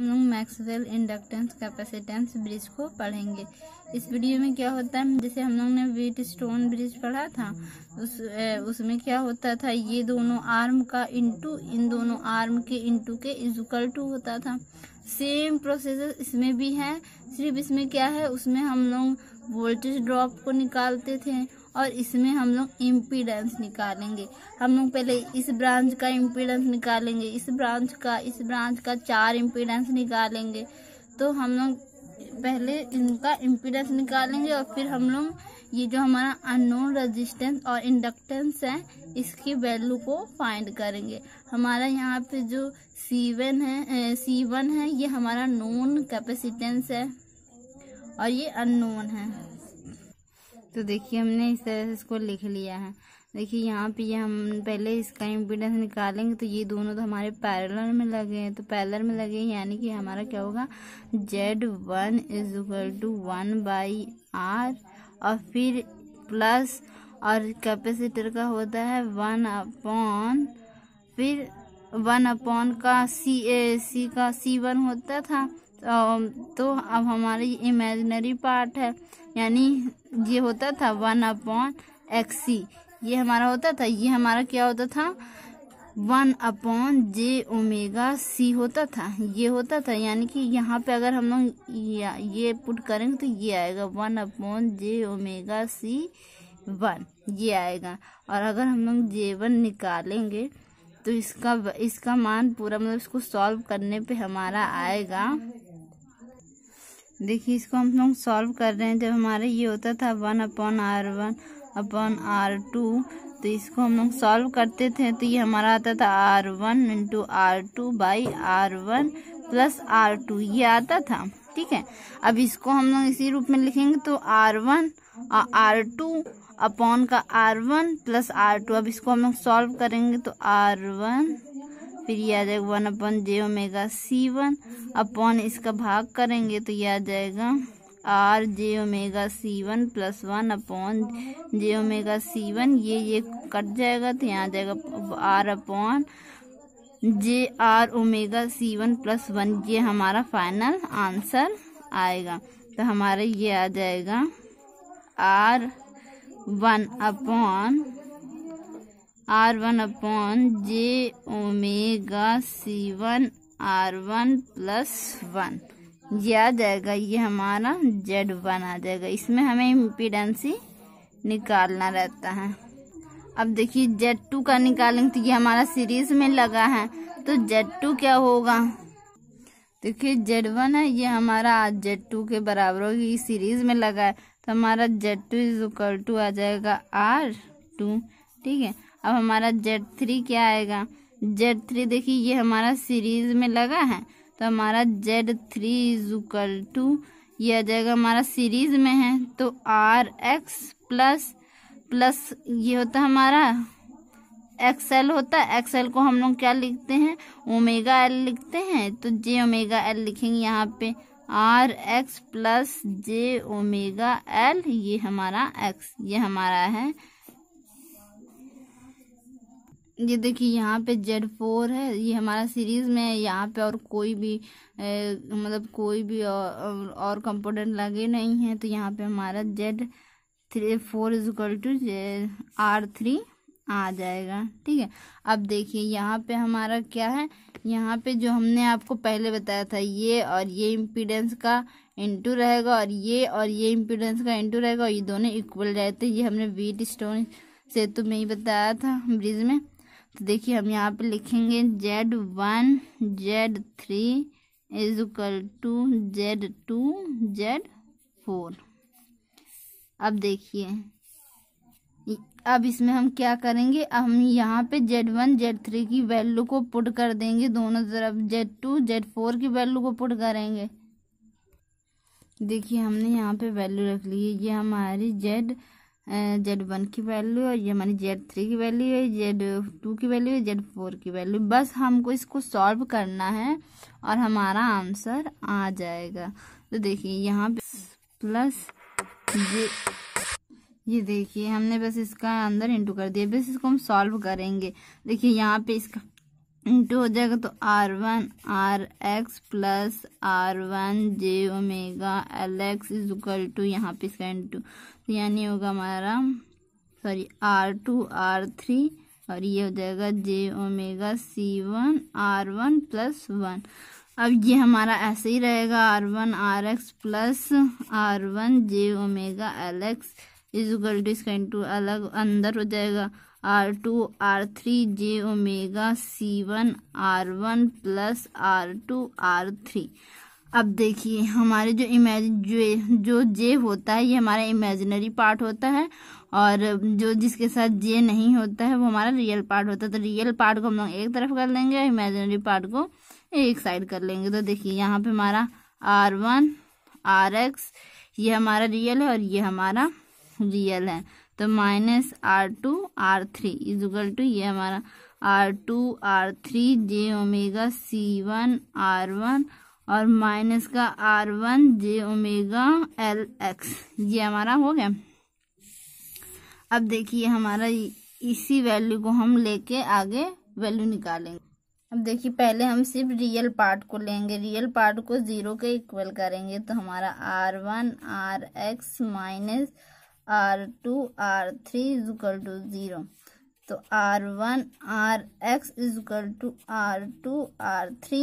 हम लोग Maxwell inductance capacitance bridge को पढ़ेंगे इस वीडियो में क्या होता है जैसे हम लोग ने वीट स्टोन ब्रिज पढ़ा था उस ए, उसमें क्या होता था ये दोनों आर्म का इंटू इन दोनों आर्म के इंटू के इजुकल टू होता था सेम प्रोसेस इसमें भी है सिर्फ इसमें क्या है उसमें हम लोग वोल्टेज ड्रॉप को निकालते थे और इसमें हम लोग इम्पीडेंस निकालेंगे हम लोग पहले इस ब्रांच का इम्पीडेंस निकालेंगे इस ब्रांच का इस ब्रांच का चार इम्पीडेंस निकालेंगे तो हम लोग पहले इनका इम्पीडेंस निकालेंगे और फिर हम लोग ये जो हमारा अननोन रेजिस्टेंस और इंडक्टेंस है इसकी वैल्यू को फाइंड करेंगे हमारा यहाँ पे जो सीवन है सी वन है ये हमारा नोन कैपेसिटेंस है और ये अननोन है तो देखिए हमने इस तरह से इसको लिख लिया है देखिए यहाँ पे ये हम पहले इसका इम्पिडेंस निकालेंगे तो ये दोनों तो हमारे पैरलर में लगे हैं तो पैरलर में लगे यानी कि हमारा क्या होगा Z one is equal to one by R और फिर प्लस और कैपेसिटर का होता है वन अपॉन फिर वन अपॉन का सी ए सी का सी वन होता था तो अब हमारी इमेजनरी पार्ट है यानी ये होता था वन अपॉन एक्स सी ये हमारा होता था ये हमारा क्या होता था one upon J omega C होता था ये होता था यानी कि यहाँ पे अगर हम लोग ये पुट करेंगे तो ये आएगा one upon J omega C one ये आएगा और अगर हम लोग जे वन निकालेंगे तो इसका इसका मान पूरा मतलब इसको सॉल्व करने पे हमारा आएगा देखिए इसको हम लोग सॉल्व कर रहे हैं जब हमारा ये होता था one upon R one upon R two तो इसको हम लोग सॉल्व करते थे तो ये हमारा आता था R one into R two by R one plus R two ये आता था ठीक है अब इसको हम लोग इसी रूप में लिखेंगे तो आर वन और आर टू अपॉन का R one plus R two अब इसको हम लोग सॉल्व करेंगे तो आर वन फिर ये आ जाएगा one upon J omega C one upon इसका भाग करेंगे तो ये आ जाएगा R J omega C one plus one upon J omega C one ये ये कट जाएगा तो यहाँ आ जाएगा R upon J R omega C one plus one ये हमारा फाइनल आंसर आएगा तो हमारा ये आ जाएगा R one upon R one upon J omega C one R one plus one आ जाएगा ये हमारा जेड वन आ जाएगा इसमें हमें इम्पीडेंसी निकालना रहता है अब देखिए जेड टू का निकालेंगे तो ये हमारा सीरीज में लगा है तो जेड टू क्या होगा देखिए जेड वन है ये हमारा जेड टू के बराबर होगी सीरीज में लगा है तो हमारा Z two is equal to आ जाएगा आर टू ठीक है अब हमारा जेड थ्री क्या आएगा जेड थ्री देखिए ये हमारा सीरीज में लगा है तो हमारा Z three is equal to ये आ जाएगा हमारा सीरीज में है तो आर एक्स प्लस प्लस ये होता हमारा एक्सएल होता है एक्सएल को हम लोग क्या लिखते हैं ओमेगा एल लिखते हैं तो जे ओमेगा एल लिखेंगे यहाँ पे R X plus J omega L ये हमारा एक्स ये हमारा है ये देखिए यहाँ पे जेड फोर है ये हमारा सीरीज़ में यहाँ पे और कोई भी ए, मतलब कोई भी और, और कंपोनेंट लगे नहीं है तो यहाँ पे हमारा Z three four equal to J R three आ जाएगा ठीक है अब देखिए यहाँ पे हमारा क्या है यहाँ पे जो हमने आपको पहले बताया था ये और ये इम्पीडेंस का इंटू रहेगा और ये और ये इम्पीडेंस का इंटू रहेगा और ये दोनों इक्वल रहते हैं ये हमने वीट स्टोन से तो मैं ही बताया था ब्रिज में तो देखिए हम यहाँ पे लिखेंगे Z one Z three is equal to Z two Z four अब देखिए अब इसमें हम क्या करेंगे हम यहाँ पे जेड वन जेड थ्री की वैल्यू को पुट कर देंगे दोनों तरफ जेड टू जेड फोर की वैल्यू को पुट करेंगे देखिए हमने यहाँ पे वैल्यू रख ली है ये हमारी जेड जेड वन की वैल्यू और ये हमारी जेड थ्री की वैल्यू है जेड टू की वैल्यू है जेड फोर की वैल्यू बस हमको इसको सॉल्व करना है और हमारा आंसर आ जाएगा तो देखिए यहाँ पे प्लस ये ये देखिए हमने बस इसका अंदर इंटू कर दिया बस इसको हम सॉल्व करेंगे देखिए यहाँ पे इसका इंटू हो जाएगा तो R one R X plus R one J omega L X is equal to यहाँ पे इसका इंटू यानी होगा हमारा sorry R two R three और ये हो जाएगा J omega C one R one plus one अब ये हमारा ऐसे ही रहेगा R one R X plus R one J omega L X equal to इसका इंटू अलग अंदर हो जाएगा आर टू आर थ्री जे omega C one R one plus R two R three अब देखिए हमारे जो इमेज जो जो जे होता है ये हमारा इमेजिनरी पार्ट होता है और जो जिसके साथ जे नहीं होता है वो हमारा रियल पार्ट होता है तो रियल पार्ट को हम लोग एक तरफ कर लेंगे और इमेजिनरी पार्ट को एक साइड कर लेंगे तो देखिए यहाँ पे हमारा आर वन आर एक्स ये हमारा रियल है और ये हमारा रियल है तो minus R two R three equal to ये हमारा आर टू आर थ्री जे omega C one R one और माइनस का आर वन जे ओमेगा एल एक्स ये हमारा हो गया अब देखिए हमारा इसी वैल्यू को हम लेके आगे वैल्यू निकालेंगे अब देखिए पहले हम सिर्फ रियल पार्ट को लेंगे रियल पार्ट को ज़ीरो के इक्वल करेंगे तो हमारा R one R X minus R two R three is equal to zero तो R one R X is equal to R two R three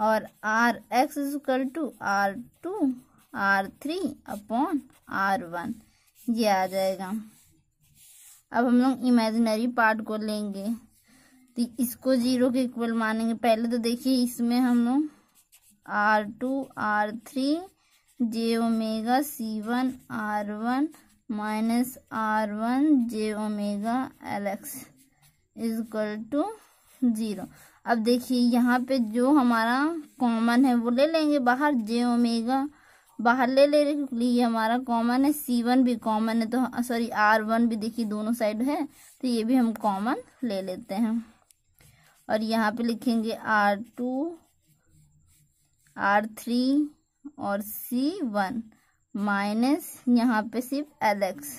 और R X equal to R two R three upon R one ये आ जाएगा अब हम लोग imaginary part को लेंगे तो इसको जीरो के इक्वल मानेंगे पहले तो देखिए इसमें हम लोग R two R three J omega C one R one minus R one J omega L X is equal to zero अब देखिए यहाँ पे जो हमारा कॉमन है वो ले लेंगे बाहर जे ओमेगा बाहर ले ले लिए हमारा कॉमन है सी वन भी कॉमन है तो सॉरी आर वन भी देखिए दोनों साइड है तो ये भी हम कॉमन ले लेते हैं और यहाँ पे लिखेंगे आर टू आर थ्री और सी वन माइनस यहाँ पे सिर्फ एल एक्स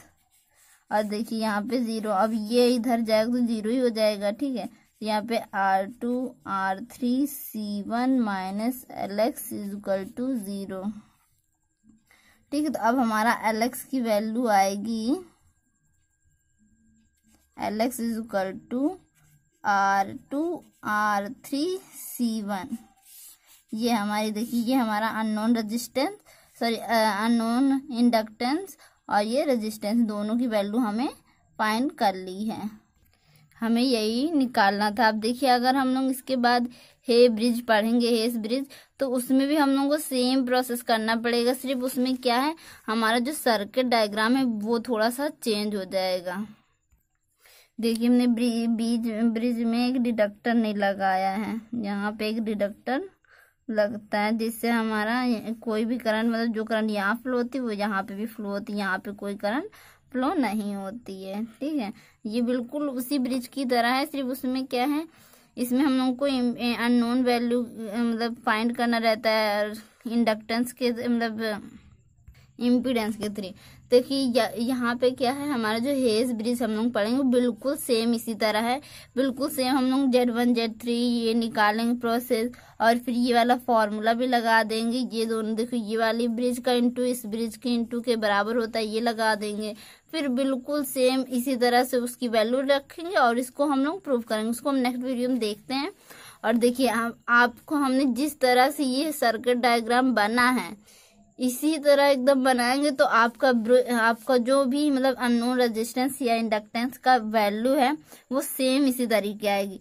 और देखिए यहाँ पे ज़ीरो अब ये इधर जाएगा तो ज़ीरो ही हो जाएगा ठीक है यहाँ पे R two R three C one minus L X equal to zero ठीक है तो अब हमारा एल एक्स की वैल्यू आएगी L X equal to R two R three C one ये हमारी देखिए ये हमारा unknown resistance sorry unknown inductance और ये रेजिस्टेंस दोनों की वैल्यू हमें फाइंड कर ली है हमें यही निकालना था अब देखिए अगर हम लोग इसके बाद हे ब्रिज पढ़ेंगे हेस ब्रिज तो उसमें भी हम लोग को सेम प्रोसेस करना पड़ेगा सिर्फ उसमें क्या है हमारा जो सर्किट डायग्राम है वो थोड़ा सा चेंज हो जाएगा देखिए हमने बीज ब्रिज में एक डिडक्टर नहीं लगाया है यहाँ पे एक डिडक्टर लगता है जिससे हमारा कोई भी करंट मतलब जो करंट यहाँ फ्लो होती है वो यहाँ पे भी फ्लो होती है यहाँ पे कोई करंट फ्लो नहीं होती है ठीक है ये बिल्कुल उसी ब्रिज की तरह है सिर्फ उसमें क्या है इसमें हम लोगों को अननोन वैल्यू मतलब फाइंड करना रहता है इंडक्टेंस के मतलब इम्पीडेंस के थ्री देखिए यहाँ पे क्या है हमारा जो हेज ब्रिज हम लोग पढ़ेंगे बिल्कुल सेम इसी तरह है बिल्कुल सेम हम लोग जेड वन जेड थ्री ये निकालेंगे प्रोसेस और फिर ये वाला फॉर्मूला भी लगा देंगे ये दोनों देखो ये वाली ब्रिज का इंटू इस ब्रिज के इंटू के बराबर होता है ये लगा देंगे फिर बिल्कुल सेम इसी तरह से उसकी वैल्यू रखेंगे और इसको हम लोग प्रूव करेंगे उसको हम नेक्स्ट वीडियो में देखते हैं और देखिए आप, आपको हमने जिस तरह से ये सर्किट डायग्राम बना है इसी तरह एकदम बनाएंगे तो आपका आपका जो भी मतलब अननोन रेजिस्टेंस या इंडक्टेंस का वैल्यू है वो सेम इसी तरीके आएगी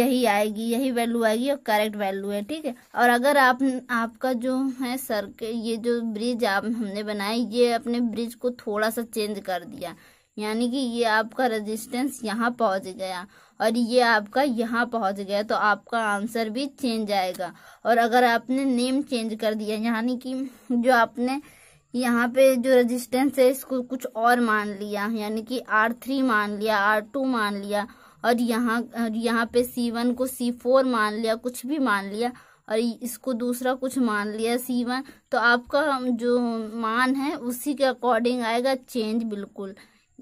यही आएगी यही वैल्यू आएगी और करेक्ट वैल्यू है ठीक है और अगर आप आपका जो है सर ये जो ब्रिज आप हमने बनाया ये अपने ब्रिज को थोड़ा सा चेंज कर दिया यानी कि ये आपका रेजिस्टेंस यहाँ पहुँच गया और ये आपका यहाँ पहुँच गया तो आपका आंसर भी चेंज आएगा और अगर आपने नेम चेंज कर दिया यानी कि जो आपने यहाँ पे जो रेजिस्टेंस है इसको कुछ और मान लिया यानी कि आर थ्री मान लिया आर टू मान लिया और यहाँ यहाँ पे सी वन को सी फोर मान लिया कुछ भी मान लिया और इसको दूसरा कुछ मान लिया सी वन तो आपका जो मान है उसी के अकॉर्डिंग आएगा चेंज बिल्कुल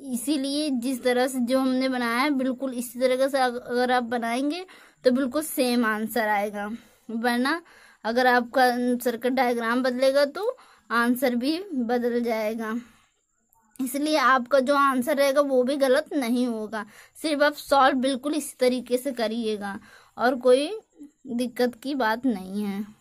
इसीलिए जिस तरह से जो हमने बनाया है बिल्कुल इसी तरह से अगर आप बनाएंगे तो बिल्कुल सेम आंसर आएगा वरना अगर आपका आंसर का डायग्राम बदलेगा तो आंसर भी बदल जाएगा इसलिए आपका जो आंसर रहेगा वो भी गलत नहीं होगा सिर्फ आप सॉल्व बिल्कुल इसी तरीके से करिएगा और कोई दिक्कत की बात नहीं है